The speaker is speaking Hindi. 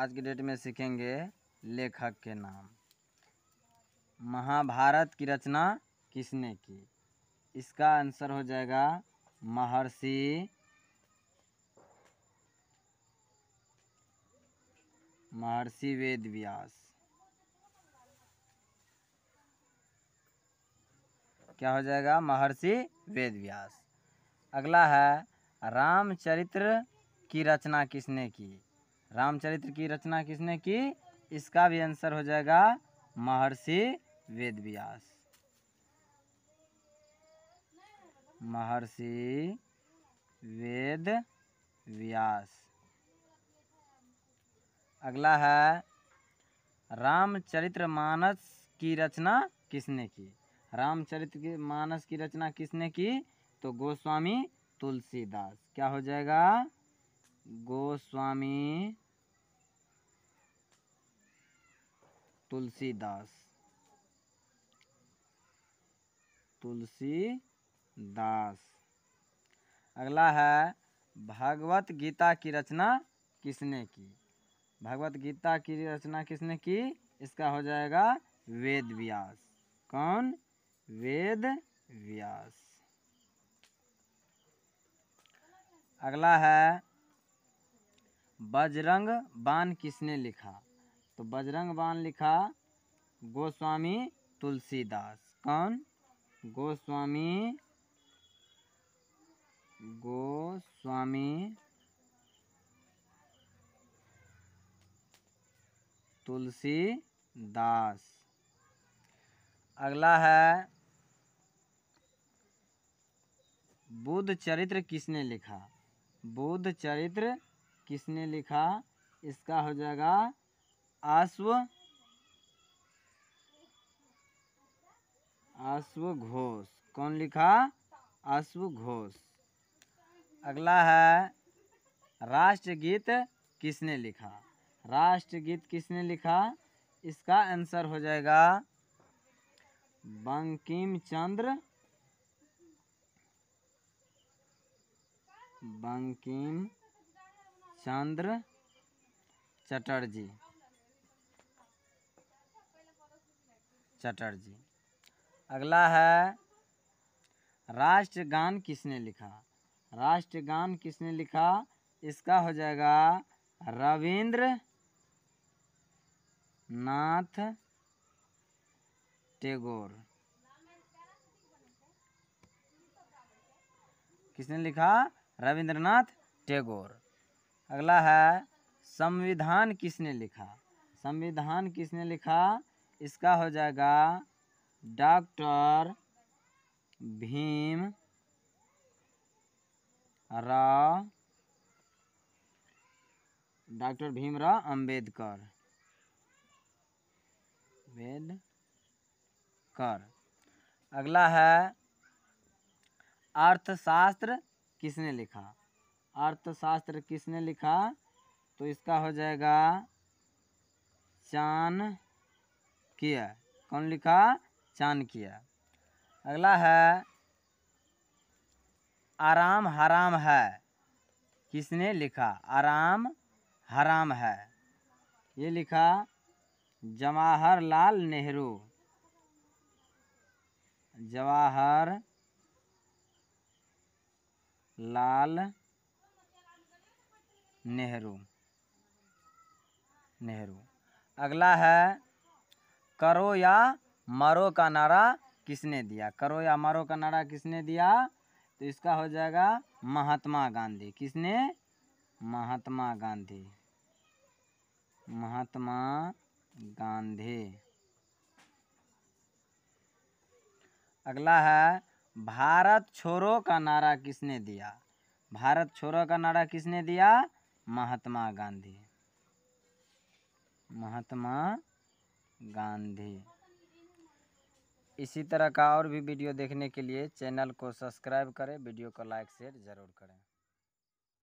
आज के डेट में सीखेंगे लेखक के नाम महाभारत की रचना किसने की इसका आंसर हो जाएगा महर्षि महर्षि वेद व्यास क्या हो जाएगा महर्षि वेद व्यास अगला है रामचरित्र की रचना किसने की रामचरित्र की रचना किसने की इसका भी आंसर हो जाएगा महर्षि वेद व्यास महर्षि वेद व्यास अगला है रामचरित्र मानस की रचना किसने की रामचरित्र की मानस की रचना किसने की तो गोस्वामी तुलसीदास क्या हो जाएगा गोस्वामी तुलसीदास तुलसी दास अगला है भगवत गीता की रचना किसने की भगवत गीता की रचना किसने की इसका हो जाएगा वेद व्यास कौन वेद व्यास अगला है बजरंग बाण किसने लिखा तो बजरंग बाण लिखा गोस्वामी तुलसीदास कौन गोस्वामी गोस्वामी तुलसी दास अगला है बुद्ध चरित्र किसने लिखा बुद्ध चरित्र किसने लिखा इसका हो जाएगा आश्व आश्व घोष कौन लिखा आश्व घोष अगला है राष्ट्रगीत किसने लिखा राष्ट्रगीत किसने लिखा इसका आंसर हो जाएगा बंकिम चंद्र बंकिम चंद्र चटर्जी चटर्जी अगला है राष्ट्रगान किसने लिखा राष्ट्रगान किसने लिखा इसका हो जाएगा रविंद्र नाथ टैगोर किसने लिखा रविंद्रनाथ टैगोर अगला है संविधान किसने लिखा संविधान किसने लिखा इसका हो जाएगा डॉक्टर भीम राव डॉक्टर भीमराव अंबेडकर अंबेडकर अगला है अर्थशास्त्र किसने लिखा अर्थशास्त्र किसने लिखा तो इसका हो जाएगा चान किया कौन लिखा चांद किया अगला है आराम हराम है किसने लिखा आराम हराम है ये लिखा जवाहरलाल नेहरू जवाहर लाल नेहरू नेहरू अगला है करो या मारो का नारा किसने दिया करो या मारो का नारा किसने दिया तो इसका हो जाएगा महात्मा गांधी किसने महात्मा गांधी महात्मा गांधी अगला है भारत छोड़ो का नारा किसने दिया भारत छोड़ो का नारा किसने दिया महात्मा गांधी महात्मा गांधी इसी तरह का और भी वीडियो देखने के लिए चैनल को सब्सक्राइब करें वीडियो को लाइक शेयर ज़रूर करें